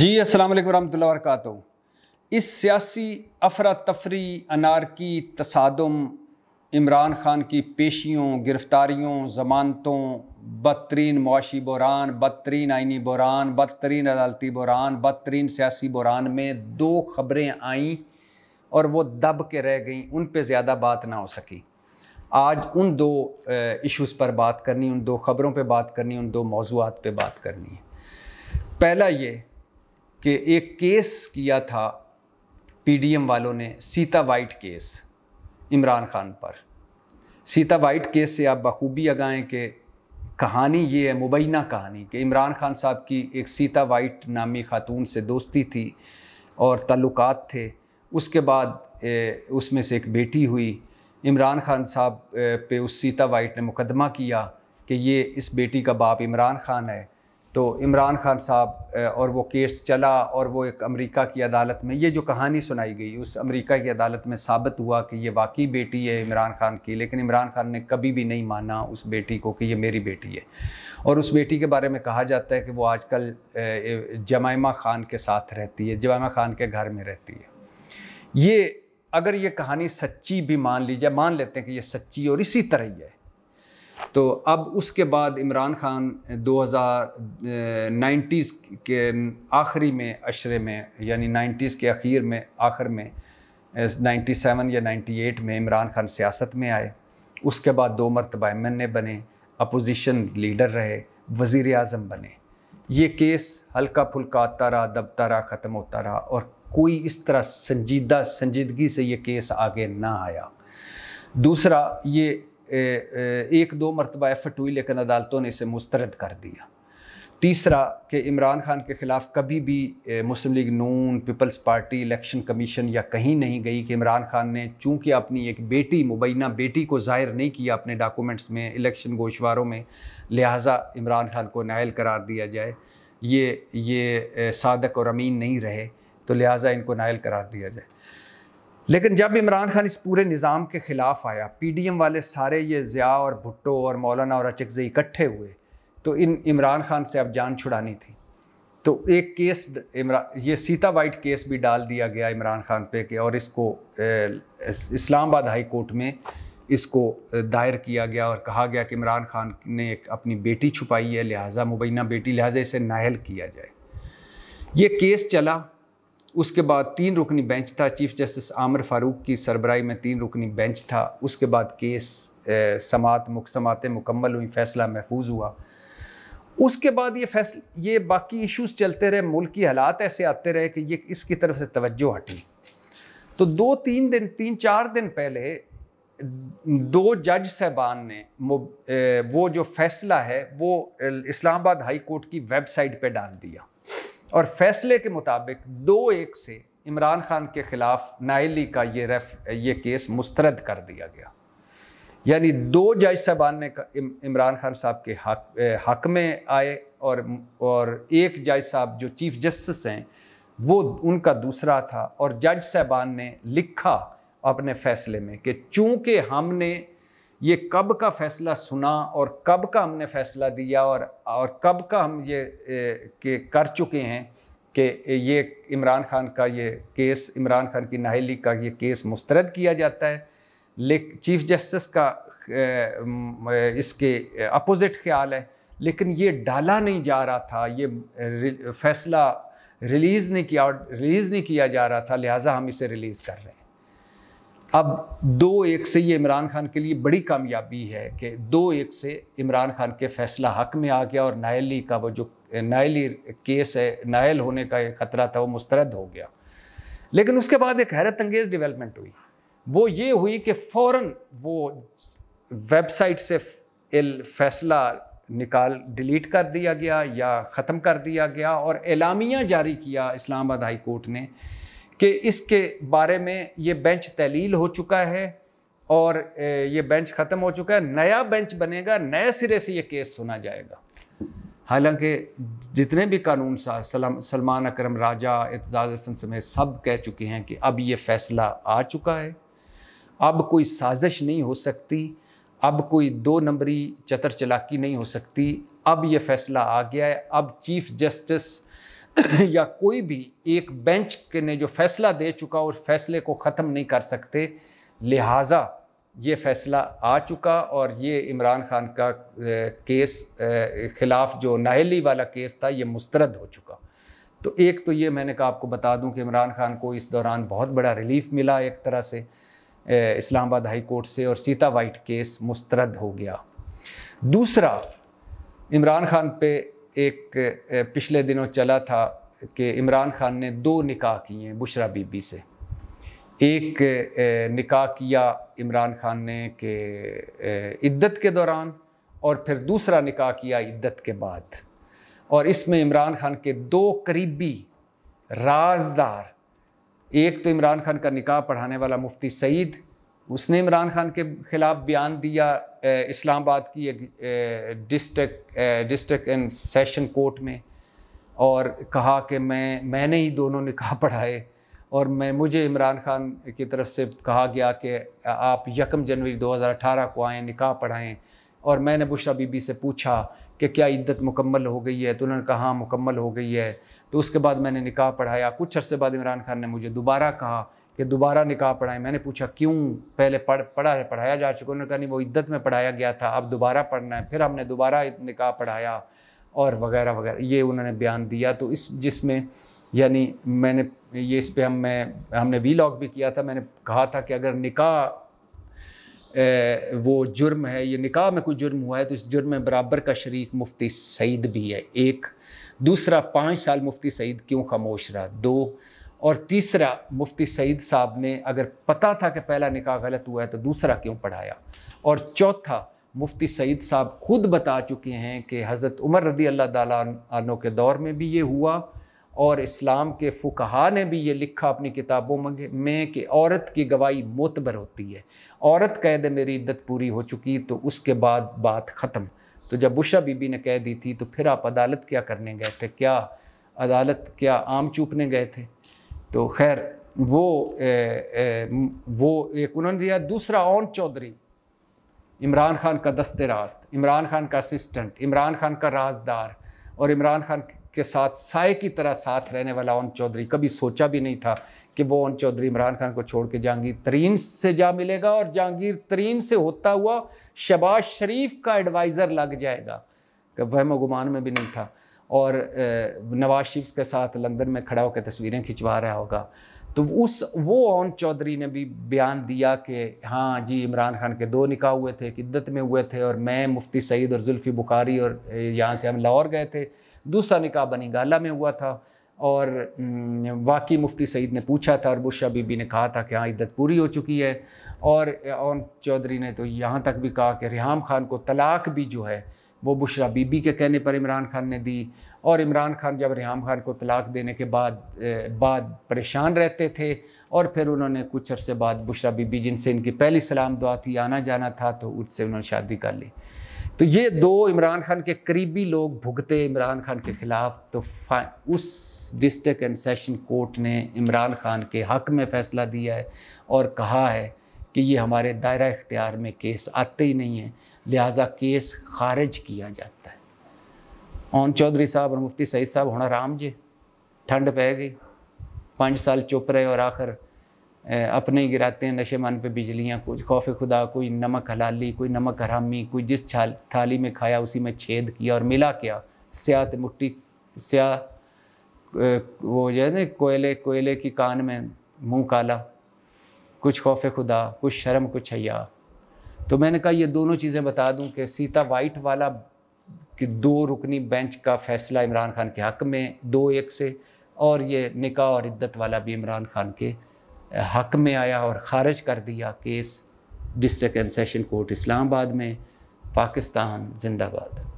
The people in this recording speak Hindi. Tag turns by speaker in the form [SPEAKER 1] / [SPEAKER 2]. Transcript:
[SPEAKER 1] जी अस्सलाम वालेकुम रहमतुल्लाहि वरकत इस सियासी अफरा तफरी अनारकी तसादम इमरान ख़ान की पेशियों गिरफ़्तारियों ज़मानतों बदतरीन मुआशी बुरान बदतरीन आइनी बुरान बदतरीन अदालती बुरान बदतरीन सियासी बुरान में दो खबरें आईं और वो दब के रह गईं उन पर ज़्यादा बात ना हो सकी आज उन दो इश्यूज़ पर बात करनी उन दो खबरों पर बात करनी उन दो मौजूद पर बात करनी है पहला ये कि एक केस किया था पीडीएम वालों ने सीता वाइट केस इमरान खान पर सीता वाइट केस से आप बखूबी आगाएँ कि कहानी ये है मुबैना कहानी कि इमरान खान साहब की एक सीता वाइट नामी खातून से दोस्ती थी और तल्लुकात थे उसके बाद उसमें से एक बेटी हुई इमरान खान साहब पे उस सीता वाइट ने मुकदमा किया कि ये इस बेटी का बाप इमरान खान है तो इमरान खान साहब और वो केस चला और वो एक अमेरिका की अदालत में ये जो कहानी सुनाई गई उस अमेरिका की अदालत में साबित हुआ कि ये वाकई बेटी है इमरान खान की लेकिन इमरान खान ने कभी भी नहीं माना उस बेटी को कि ये मेरी बेटी है और उस बेटी के बारे में कहा जाता है कि वो आजकल जमायमा खान के साथ रहती है जमायमा खान के घर में रहती है ये अगर ये कहानी सच्ची भी मान ली जाए मान लेते हैं कि ये सच्ची और इसी तरह ही है तो अब उसके बाद इमरान खान 2090s के आखिरी में अशरे में यानी 90s के अखीर में आखिर में 97 या 98 में इमरान खान सियासत में आए उसके बाद दो मरतबा एम एन ए बने अपोजिशन लीडर रहे वज़ी अजम बने ये केस हल्का फुल्का आता रहा दबता रहा ख़त्म होता रहा और कोई इस तरह संजीदा संजीदगी से ये केस आगे ना आया दूसरा ये एक दो मरतबा एफर्ट हुई लेकिन अदालतों ने इसे मुस्तरद कर दिया तीसरा कि इमरान खान के ख़िलाफ़ कभी भी Muslim League Noon peoples party election commission या कहीं नहीं गई कि इमरान खान ने चूंकि अपनी एक बेटी मुबैना बेटी को ज़ाहिर नहीं किया अपने डॉक्यूमेंट्स में इलेक्शन गोशवारों में लिहाजा इमरान खान को नायल करार दिया जाए ये ये सादक और अमीन नहीं रहे तो लिहाजा इनको नायल करार दिया जाए लेकिन जब इमरान खान इस पूरे निज़ाम के ख़िलाफ़ आया पीडीएम वाले सारे ये ज़िया और भुट्टो और मौलाना और अचगज इकट्ठे हुए तो इन इमरान खान से अब जान छुड़ानी थी तो एक केस ये सीता वाइट केस भी डाल दिया गया इमरान खान पे के और इसको इस्लामाबाद हाई कोर्ट में इसको दायर किया गया और कहा गया कि इमरान खान ने एक अपनी बेटी छुपाई है लिहाजा मुबैना बेटी लिहाजा इसे नाहल किया जाए ये केस चला उसके बाद तीन रुकनी बेंच था चीफ जस्टिस आमिर फारूक की सरबराही में तीन रुकनी बेंच था उसके बाद केस समात मुख मुकम्मल हुई फैसला महफूज हुआ उसके बाद ये फैसल ये बाकी इश्यूज चलते रहे मुल्क की हालात ऐसे आते रहे कि ये इसकी तरफ से तवज्जो हटी तो दो तीन दिन तीन चार दिन पहले दो जज साहबान ने वो जो फैसला है वो इस्लामाबाद हाई कोर्ट की वेबसाइट पे डाल दिया और फैसले के मुताबिक दो एक से इमरान खान के ख़िलाफ़ नाइली का ये रेफ ये केस मुस्तरद कर दिया गया यानी दो जज साहबान ने इमरान खान साहब के हक हक में आए और और एक जज साहब जो चीफ जस्टिस हैं वो उनका दूसरा था और जज साहबान ने लिखा अपने फैसले में कि चूँकि हमने ये कब का फैसला सुना और कब का हमने फैसला दिया और और कब का हम ये ए, के कर चुके हैं कि ये इमरान खान का ये केस इमरान खान की नाहली का ये केस मुस्तरद किया जाता है ले चीफ़ जस्टिस का ए, इसके अपोज़िट ख्याल है लेकिन ये डाला नहीं जा रहा था ये फैसला रिलीज़ नहीं किया रिलीज़ नहीं किया जा रहा था लिहाजा हम इसे रिलीज़ कर रहे हैं अब दो एक से ये इमरान खान के लिए बड़ी कामयाबी है कि दो एक से इमरान खान के फैसला हक में आ गया और नायली का वो जो नायली केस है नायल होने का एक ख़तरा था वो मुस्तरद हो गया लेकिन उसके बाद एक हैरत अंगेज़ डिवेलपमेंट हुई वो ये हुई कि फ़ौर वो वेबसाइट से फैसला निकाल डिलीट कर दिया गया या ख़त्म कर दिया गया और एलामिया जारी किया इस्लामाबाद हाई कोर्ट ने कि इसके बारे में ये बेंच तहलील हो चुका है और ये बेंच ख़त्म हो चुका है नया बेंच बनेगा नए सिरे से ये केस सुना जाएगा हालांकि जितने भी कानून साज सलमान अकरम राजा एतजाज हसन समेत सब कह चुके हैं कि अब ये फ़ैसला आ चुका है अब कोई साजिश नहीं हो सकती अब कोई दो नंबरी चतर चलाकी नहीं हो सकती अब ये फ़ैसला आ गया है अब चीफ़ जस्टिस या कोई भी एक बेंच ने जो फैसला दे चुका और फैसले को ख़त्म नहीं कर सकते लिहाजा ये फैसला आ चुका और ये इमरान खान का केस ख़िलाफ़ जो नाहली वाला केस था ये मुस्तरद हो चुका तो एक तो ये मैंने कहा आपको बता दूं कि इमरान खान को इस दौरान बहुत बड़ा रिलीफ मिला एक तरह से इस्लामाबाद हाई कोर्ट से और सीता वाइट केस मुस्तरद हो गया दूसरा इमरान खान पे एक पिछले दिनों चला था कि इमरान खान ने दो निकाह किए हैं बुशरा बीबी से एक निकाह किया इमरान खान ने कि इद्दत के दौरान और फिर दूसरा निकाह किया इद्दत के बाद और इसमें इमरान खान के दो करीबी राजदार एक तो इमरान खान का निकाह पढ़ाने वाला मुफ्ती सईद उसने इमरान खान के ख़िलाफ़ बयान दिया इस्लामाबाद की एक district district and session court में और कहा कि मैं मैंने ही दोनों निकाह पढ़ाए और मैं मुझे इमरान खान की तरफ से कहा गया कि आप यकम जनवरी 2018 को आएँ निकाह पढ़ाएँ और मैंने बुशरा बीबी से पूछा कि क्या इद्दत मुकम्मल हो गई है तो उन्होंने कहा हाँ, मुकम्मल हो गई है तो उसके बाद मैंने निकाह पढ़ाया कुछ अरसे बाद इमरान खान ने मुझे दोबारा कहा कि दोबारा निकाह पढ़ाएं मैंने पूछा क्यों पहले पढ़ पढ़ा है पढ़ाया जा चुका उन्होंने कहा नहीं वो इद्दत में पढ़ाया गया था अब दोबारा पढ़ना है फिर हमने दोबारा निकाह पढ़ाया और वगैरह वगैरह ये उन्होंने बयान दिया तो इस जिसमें यानी मैंने ये इस पर हम मैं हमने वी भी किया था मैंने कहा था कि अगर निकाह वो जुर्म है ये निकाह में कोई जुर्म हुआ है तो इस जुर्म में बराबर का शरीक मुफ्ती सईद भी है एक दूसरा पाँच साल मुफ्ती सईद क्यों खामोश रहा दो और तीसरा मुफ्ती सईद साहब ने अगर पता था कि पहला निकाह गलत हुआ है तो दूसरा क्यों पढ़ाया और चौथा मुफ्ती सईद साहब खुद बता चुके हैं कि हज़रत उमर रदी अल्लाह तु के दौर में भी ये हुआ और इस्लाम के फुकहा ने भी ये लिखा अपनी किताबों में कि औरत की गवाही मोतबर होती है औरत कह दे मेरी इद्दत पूरी हो चुकी तो उसके बाद बात ख़त्म तो जब बुशा बीबी ने कह दी थी तो फिर आप अदालत क्या करने गए थे क्या अदालत क्या आम चूपने गए थे तो खैर वो ए, ए, वो एक उन्होंने दिया दूसरा ओन चौधरी इमरान खान का दस्ते रास्त इमरान खान का असिस्टेंट इमरान खान का राजदार और इमरान खान के साथ साय की तरह साथ रहने वाला ओन चौधरी कभी सोचा भी नहीं था कि वो ओन चौधरी इमरान खान को छोड़ के जहांगीर तरीन से जा मिलेगा और जहांगीर तरीन से होता हुआ शबाज शरीफ का एडवाइज़र लग जाएगा वहम गुमान में भी नहीं था और नवाज शरीफ के साथ लंदन में खड़ा होकर तस्वीरें खिंचवा रहा होगा तो उस वो ओन चौधरी ने भी बयान दिया कि हाँ जी इमरान खान के दो निकाह हुए थे किद्दत में हुए थे और मैं मुफ्ती सईद और जुल्फ़ी बुखारी और यहाँ से हम लाहौर गए थे दूसरा निकाह बनी गाला में हुआ था और वाकई मुफ्ती सईद ने पूछा था और बुशा बीबी ने कहा था कि हाँ इद्दत पूरी हो चुकी है और ओन चौधरी ने तो यहाँ तक भी कहा कि रिहाम खान को तलाक भी जो है वो बुशरा बीबी के कहने पर इमरान खान ने दी और इमरान खान जब रिहाम खान को तलाक देने के बाद बाद परेशान रहते थे और फिर उन्होंने कुछ अरसे बाद बुशरा बीबी जिनसे इनकी पहली सलाम दुआ थी आना जाना था तो उससे उन्होंने शादी कर ली तो ये दो इमरान खान के करीबी लोग भुगते इमरान खान के ख़िलाफ़ तो उस डिस्ट्रिक्ट एंड सेशन कोर्ट ने इमरान खान के हक़ में फ़ैसला दिया है और कहा है कि ये हमारे दायरा इख्तियार में केस आते ही नहीं हैं लिहाजा केस खारिज किया जाता है ओन चौधरी साहब और मुफ्ती सईद साहब होना राम जी ठंड पै गई पाँच साल चुप रहे और आखिर अपने ही गिराते हैं नशे मन पे बिजलियाँ कुछ खौफ खुदा कोई नमक हलाली कोई नमक हरामी कोई जिस छाल थाली में खाया उसी में छेद किया और मिला क्या स्यात मुट्टी स्या वो जो है ना कोयले कोयले की कान में मुंह काला कुछ खौफ खुदा कुछ शर्म कुछ हया तो मैंने कहा ये दोनों चीज़ें बता दूं कि सीता वाइट वाला कि दो रुकनी बेंच का फैसला इमरान खान के हक़ में दो एक से और ये निका और इद्दत वाला भी इमरान खान के हक़ में आया और ख़ारिज कर दिया case district and session court Islamabad में पाकिस्तान जिंदाबाद